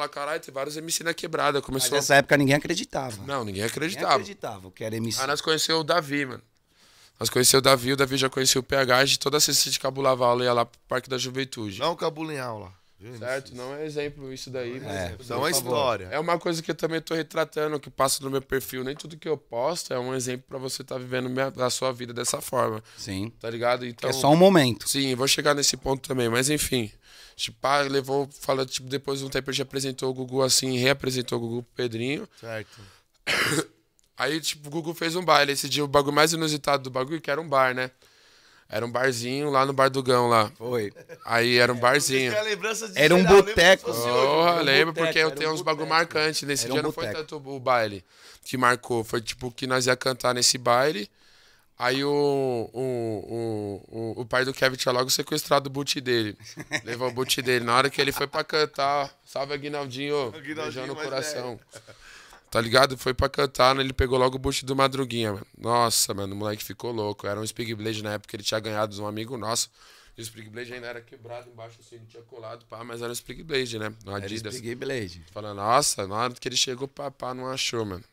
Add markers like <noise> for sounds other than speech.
falar, caralho, tem vários MC na quebrada. Começou... Mas nessa época ninguém acreditava. Não, ninguém acreditava. Ninguém acreditava que era MC. Aí ah, nós conhecemos o Davi, mano. Nós conhecemos o Davi, o Davi já conhecia o PH, de toda a sexta de cabulava aula, ia lá pro Parque da Juventude. Não cabula em aula. Certo? Não é exemplo isso daí. Não é, não é história. É uma coisa que eu também estou retratando, que passa no meu perfil. Nem tudo que eu posto é um exemplo para você estar tá vivendo minha, a sua vida dessa forma. Sim. Tá ligado? É então, é só um momento. Sim, vou chegar nesse ponto também. Mas enfim, tipo, ah, levou, fala, tipo, depois de um tempo a já apresentou o Gugu assim, reapresentou o Gugu pro Pedrinho. Certo. <coughs> Aí, tipo, o Gugu fez um baile. Esse dia o bagulho mais inusitado do bagulho, que era um bar, né? Era um barzinho lá no Bar do Gão lá. Foi. Aí era um é, barzinho. Era um boteco. Oh, lembro, porque eu tenho um uns bagulho marcante. Nesse era dia um não foi tanto o baile que marcou. Foi tipo que nós ia cantar nesse baile. Aí o, o, o, o, o pai do Kevin tinha logo sequestrado o boot dele. Levou o boot dele. Na hora que ele foi pra cantar, ó, salve Aguinaldinho, Aguinaldinho beijão no é. coração. Velho tá ligado? Foi pra cantar, né? ele pegou logo o boost do Madruguinha, mano. Nossa, mano, o moleque ficou louco. Era um Spig Blade na época, ele tinha ganhado de um amigo nosso. E o Sprig Blade ainda era quebrado embaixo, assim, ele tinha colado, pá, mas era um Sprig Blade, né? Adidas. Era Sprig Blade. Falando, nossa, na hora que ele chegou, pá, pá, não achou, mano.